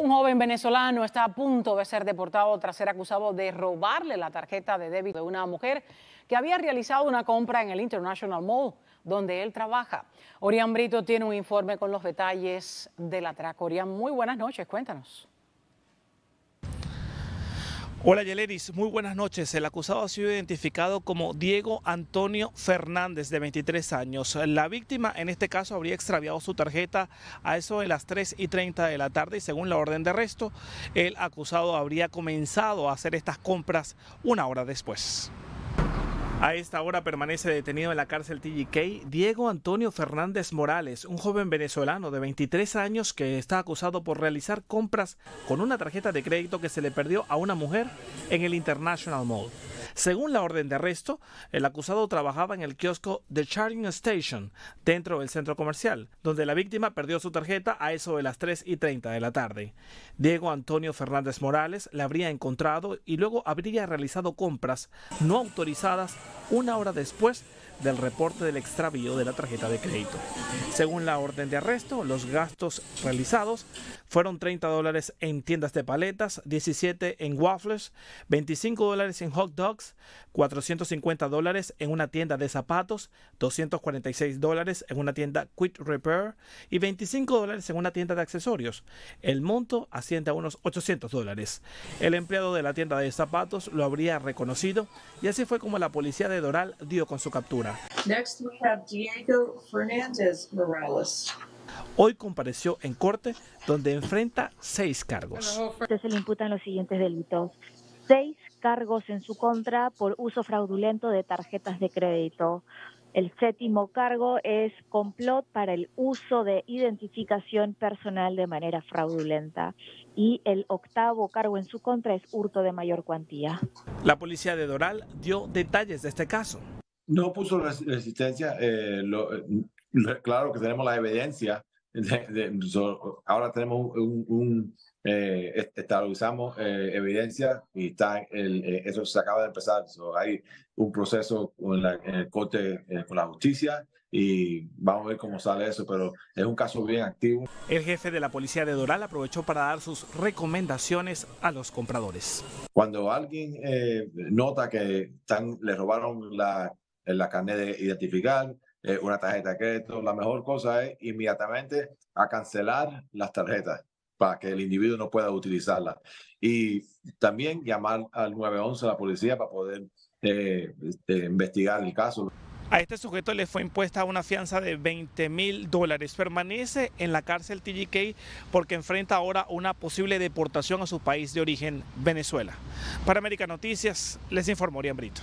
Un joven venezolano está a punto de ser deportado tras ser acusado de robarle la tarjeta de débito de una mujer que había realizado una compra en el International Mall donde él trabaja. Orián Brito tiene un informe con los detalles del atraco. Orián, muy buenas noches, cuéntanos. Hola Yeleris, muy buenas noches. El acusado ha sido identificado como Diego Antonio Fernández, de 23 años. La víctima en este caso habría extraviado su tarjeta a eso de las 3 y 30 de la tarde y según la orden de arresto, el acusado habría comenzado a hacer estas compras una hora después. A esta hora permanece detenido en la cárcel TGK Diego Antonio Fernández Morales, un joven venezolano de 23 años que está acusado por realizar compras con una tarjeta de crédito que se le perdió a una mujer en el International Mall. Según la orden de arresto, el acusado trabajaba en el kiosco The Charging Station, dentro del centro comercial, donde la víctima perdió su tarjeta a eso de las 3 y 30 de la tarde. Diego Antonio Fernández Morales la habría encontrado y luego habría realizado compras no autorizadas una hora después del reporte del extravío de la tarjeta de crédito. Según la orden de arresto, los gastos realizados fueron 30 dólares en tiendas de paletas, 17 en waffles, 25 dólares en hot dogs, 450 dólares en una tienda de zapatos, 246 dólares en una tienda Quick Repair y 25 dólares en una tienda de accesorios. El monto asciende a unos 800 dólares. El empleado de la tienda de zapatos lo habría reconocido y así fue como la policía de Doral dio con su captura. Next we have Diego Morales. Hoy compareció en corte donde enfrenta seis cargos. Se le imputan los siguientes delitos. Seis cargos en su contra por uso fraudulento de tarjetas de crédito. El séptimo cargo es complot para el uso de identificación personal de manera fraudulenta. Y el octavo cargo en su contra es hurto de mayor cuantía. La policía de Doral dio detalles de este caso. No puso resistencia. Eh, eh, claro que tenemos la evidencia. ahora tenemos un, un eh, estabilizamos eh, evidencia y está eso se acaba de empezar. hay un proceso con la, en el corte con la justicia y vamos a ver cómo sale eso, pero es un caso bien activo. El jefe de la policía de Doral aprovechó para dar sus recomendaciones a los compradores. Cuando alguien nota que le robaron la en eh, la carne de identificar, eh, una tarjeta de crédito. La mejor cosa es inmediatamente a cancelar las tarjetas para que el individuo no pueda utilizarlas. Y también llamar al 911 a la policía para poder eh, este, investigar el caso. A este sujeto le fue impuesta una fianza de 20 mil dólares. Permanece en la cárcel TGK porque enfrenta ahora una posible deportación a su país de origen, Venezuela. Para América Noticias, les informó Orián Brito.